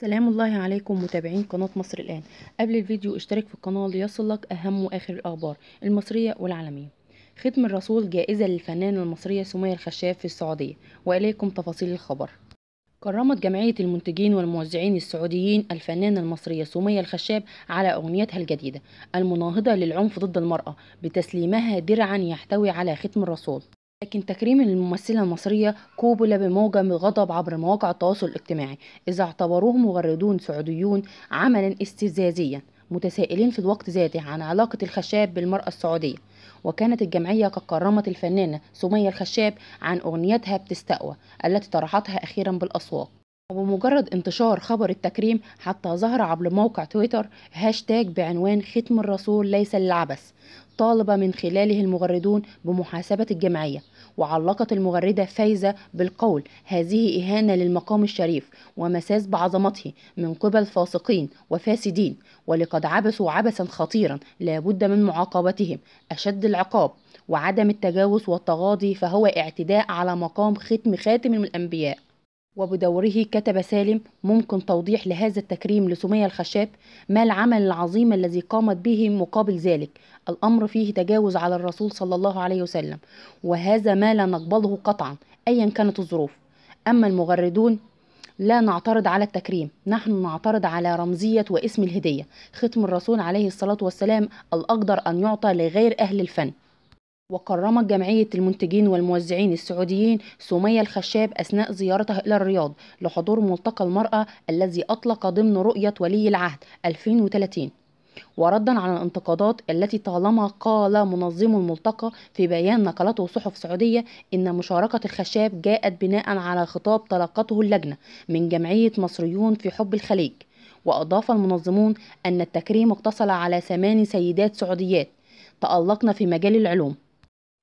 سلام الله عليكم متابعين قناة مصر الآن قبل الفيديو اشترك في القناة ليصلك أهم وآخر الأخبار المصرية والعالمية ختم الرسول جائزة للفنانة المصرية سمية الخشاب في السعودية وإليكم تفاصيل الخبر كرمت جمعية المنتجين والموزعين السعوديين الفنانة المصرية سمية الخشاب على أغنيتها الجديدة المناهضة للعنف ضد المرأة بتسليمها درعا يحتوي على ختم الرسول لكن تكريم الممثلة المصرية قوبل بموجة غضب عبر مواقع التواصل الاجتماعي إذا اعتبروه مغردون سعوديون عملا استفزازيا متسائلين في الوقت ذاته عن علاقة الخشاب بالمرأة السعودية وكانت الجمعية قد كرمت الفنانة سمية الخشاب عن أغنيتها بتستقوى التي طرحتها أخيرا بالأسواق وبمجرد انتشار خبر التكريم حتى ظهر عبر موقع تويتر هاشتاج بعنوان ختم الرسول ليس للعبث طالب من خلاله المغردون بمحاسبة الجمعية وعلقت المغردة فايزة بالقول هذه إهانة للمقام الشريف ومساس بعظمته من قبل فاسقين وفاسدين ولقد عبثوا عبثا خطيرا لابد من معاقبتهم أشد العقاب وعدم التجاوز والتغاضي فهو اعتداء على مقام ختم خاتم الأنبياء وبدوره كتب سالم ممكن توضيح لهذا التكريم لسمية الخشاب ما العمل العظيم الذي قامت به مقابل ذلك الأمر فيه تجاوز على الرسول صلى الله عليه وسلم وهذا ما لا نقبله قطعا أيا كانت الظروف أما المغردون لا نعترض على التكريم نحن نعترض على رمزية واسم الهدية ختم الرسول عليه الصلاة والسلام الأقدر أن يعطى لغير أهل الفن وكرمت جمعية المنتجين والموزعين السعوديين سمية الخشاب أثناء زيارتها إلى الرياض لحضور ملتقى المرأة الذي أطلق ضمن رؤية ولي العهد 2030 وردا على الانتقادات التي طالما قال منظم الملتقى في بيان نقلته صحف سعودية إن مشاركة الخشاب جاءت بناء على خطاب تلقته اللجنة من جمعية مصريون في حب الخليج وأضاف المنظمون أن التكريم اقتصر على ثماني سيدات سعوديات تألقن في مجال العلوم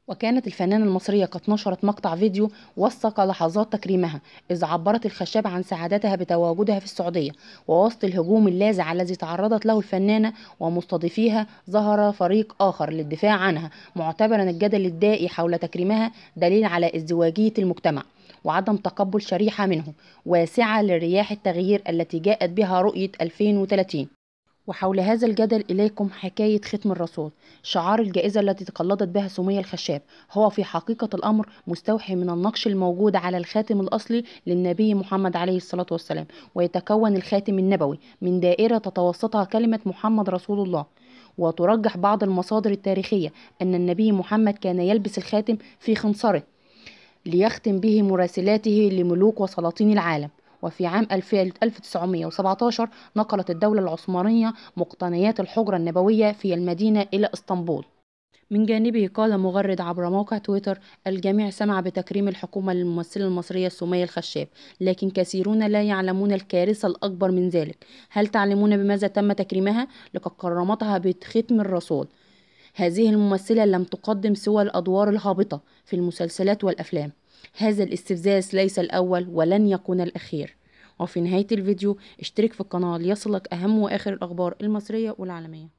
وكانت الفنانة المصرية قد نشرت مقطع فيديو وثق لحظات تكريمها إذ عبرت الخشاب عن سعادتها بتواجدها في السعودية ووسط الهجوم اللاذع الذي تعرضت له الفنانة ومستضيفيها ظهر فريق آخر للدفاع عنها معتبرا الجدل الدائي حول تكريمها دليل على ازدواجية المجتمع وعدم تقبل شريحة منه واسعة لرياح التغيير التي جاءت بها رؤية 2030 وحول هذا الجدل إليكم حكاية ختم الرسول شعار الجائزة التي تقلدت بها سمية الخشاب هو في حقيقة الأمر مستوحي من النقش الموجود على الخاتم الأصلي للنبي محمد عليه الصلاة والسلام ويتكون الخاتم النبوي من دائرة تتوسطها كلمة محمد رسول الله وترجح بعض المصادر التاريخية أن النبي محمد كان يلبس الخاتم في خنصره ليختم به مراسلاته لملوك وسلاطين العالم وفي عام 1917 نقلت الدولة العثمانية مقتنيات الحجرة النبوية في المدينة إلى اسطنبول من جانبه قال مغرد عبر موقع تويتر الجميع سمع بتكريم الحكومة للممثلة المصرية سمية الخشاب لكن كثيرون لا يعلمون الكارثة الأكبر من ذلك هل تعلمون بماذا تم تكريمها؟ لقد كرمتها بختم الرسول هذه الممثلة لم تقدم سوى الأدوار الهابطة في المسلسلات والأفلام هذا الاستفزاز ليس الأول ولن يكون الأخير وفي نهاية الفيديو اشترك في القناة ليصلك أهم وآخر الأخبار المصرية والعالمية